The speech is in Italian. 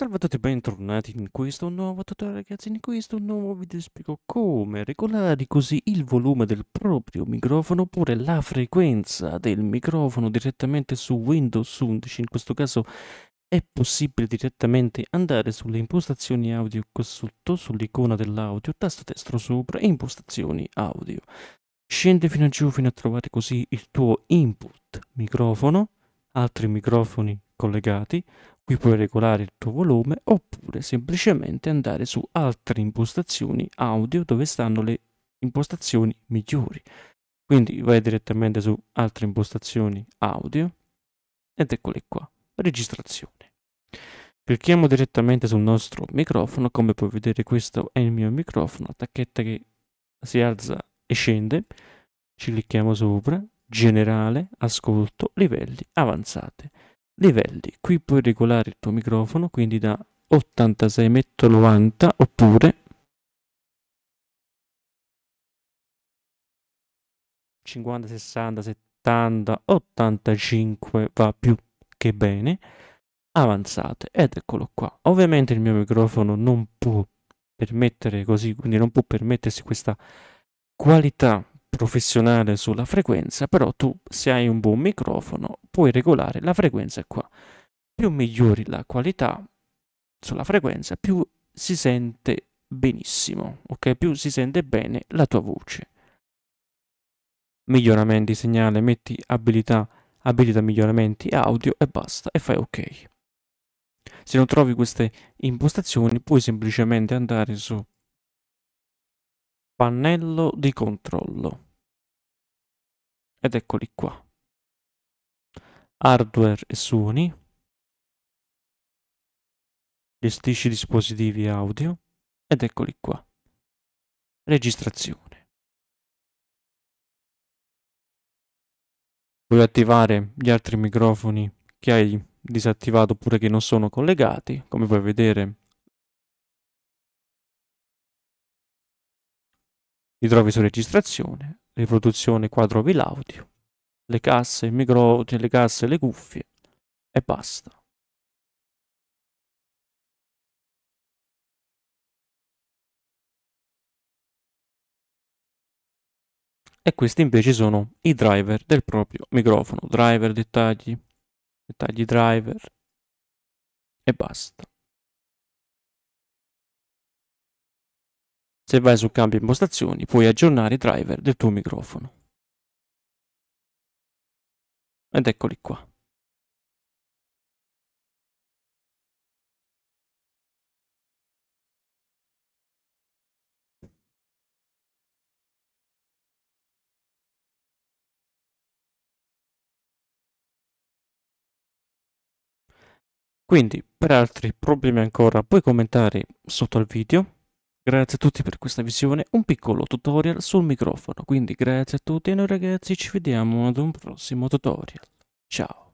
Salve a tutti e bentornati in questo nuovo tutorial ragazzi, in questo nuovo video spiego come regolare così il volume del proprio microfono oppure la frequenza del microfono direttamente su Windows 11, in questo caso è possibile direttamente andare sulle impostazioni audio qua sotto, sull'icona dell'audio, tasto destro sopra, impostazioni audio. Scende fino a giù fino a trovare così il tuo input microfono, altri microfoni collegati Qui puoi regolare il tuo volume oppure semplicemente andare su altre impostazioni audio dove stanno le impostazioni migliori. Quindi vai direttamente su altre impostazioni audio ed eccole qua, registrazione. Clicchiamo direttamente sul nostro microfono, come puoi vedere questo è il mio microfono, tacchetta che si alza e scende, ci clicchiamo sopra, generale, ascolto, livelli, avanzate. Livelli, qui puoi regolare il tuo microfono, quindi da 86 metto 90 oppure 50, 60, 70, 85 va più che bene. Avanzate ed eccolo qua. Ovviamente il mio microfono non può permettere così, quindi non può permettersi questa qualità professionale sulla frequenza, però tu se hai un buon microfono puoi regolare la frequenza qua. Più migliori la qualità sulla frequenza, più si sente benissimo, ok? Più si sente bene la tua voce. Miglioramenti segnale, metti abilità, abilita miglioramenti audio e basta e fai ok. Se non trovi queste impostazioni puoi semplicemente andare su pannello di controllo ed eccoli qua hardware e suoni gestisci dispositivi audio ed eccoli qua registrazione puoi attivare gli altri microfoni che hai disattivato oppure che non sono collegati come puoi vedere Li trovi su registrazione, riproduzione qua trovi l'audio, le casse, il micro, le casse, le cuffie e basta. E questi invece sono i driver del proprio microfono, driver, dettagli, dettagli driver e basta. Se vai su Cambia impostazioni puoi aggiornare i driver del tuo microfono. Ed eccoli qua. Quindi, per altri problemi ancora, puoi commentare sotto al video Grazie a tutti per questa visione, un piccolo tutorial sul microfono, quindi grazie a tutti e noi ragazzi ci vediamo ad un prossimo tutorial. Ciao!